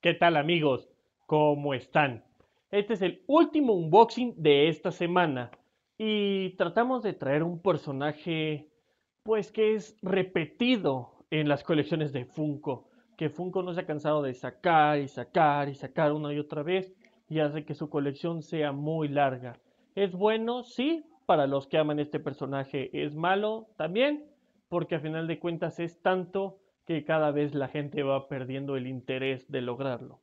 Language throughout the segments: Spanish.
¿Qué tal amigos? ¿Cómo están? Este es el último unboxing de esta semana y tratamos de traer un personaje pues que es repetido en las colecciones de Funko, que Funko no se ha cansado de sacar y sacar y sacar una y otra vez y hace que su colección sea muy larga. Es bueno, sí, para los que aman este personaje, es malo también, porque a final de cuentas es tanto que cada vez la gente va perdiendo el interés de lograrlo.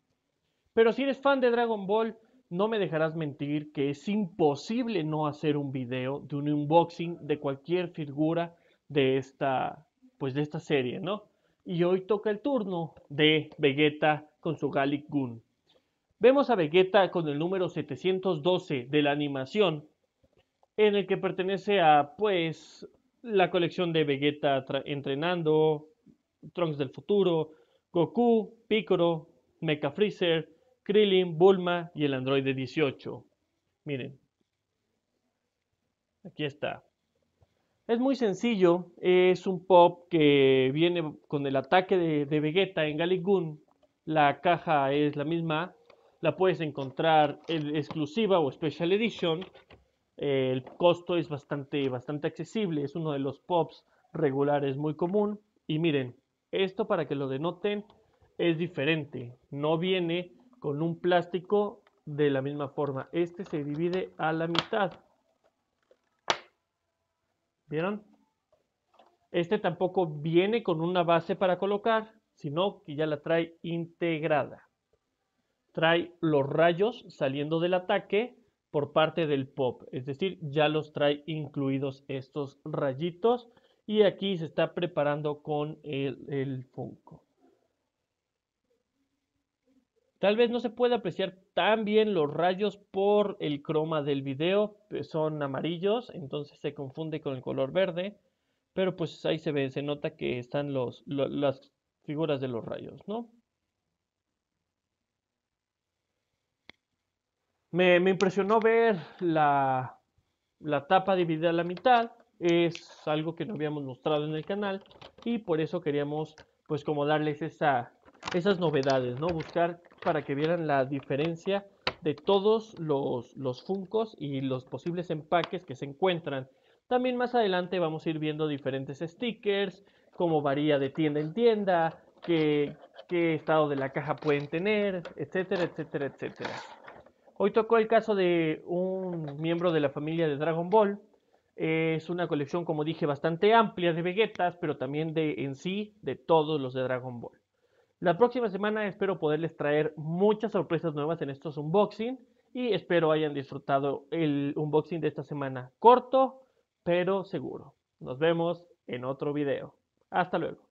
Pero si eres fan de Dragon Ball, no me dejarás mentir que es imposible no hacer un video de un unboxing de cualquier figura de esta, pues de esta serie, ¿no? Y hoy toca el turno de Vegeta con su Gallic Goon. Vemos a Vegeta con el número 712 de la animación, en el que pertenece a, pues, la colección de Vegeta entrenando, Trunks del futuro, Goku, Piccolo, Mecha Freezer, Krillin, Bulma y el Android 18. Miren, aquí está. Es muy sencillo, es un pop que viene con el ataque de, Vegeta en Galigun. La caja es la misma, la puedes encontrar en exclusiva o Special Edition. el costo es bastante, bastante accesible, es uno de los pops regulares muy común. Y miren, esto para que lo denoten es diferente, no viene con un plástico de la misma forma. Este se divide a la mitad. ¿Vieron? Este tampoco viene con una base para colocar, sino que ya la trae integrada. Trae los rayos saliendo del ataque por parte del pop, es decir, ya los trae incluidos estos rayitos y aquí se está preparando con el, el Funko. Tal vez no se puede apreciar tan bien los rayos por el croma del video, son amarillos, entonces se confunde con el color verde, pero pues ahí se ve, se nota que están las figuras de los rayos, ¿no? Me, impresionó ver la, la tapa dividida a la mitad es algo que no habíamos mostrado en el canal y por eso queríamos pues como darles esas novedades, ¿no? Buscar para que vieran la diferencia de todos los, los funcos y los posibles empaques que se encuentran. También más adelante vamos a ir viendo diferentes stickers, cómo varía de tienda en tienda, qué, qué estado de la caja pueden tener, etcétera, etcétera, etcétera. Hoy tocó el caso de un miembro de la familia de Dragon Ball, es una colección, como dije, bastante amplia de Vegetas, pero también de en sí de todos los de Dragon Ball. La próxima semana espero poderles traer muchas sorpresas nuevas en estos unboxing y espero hayan disfrutado el unboxing de esta semana. Corto, pero seguro. Nos vemos en otro video. Hasta luego.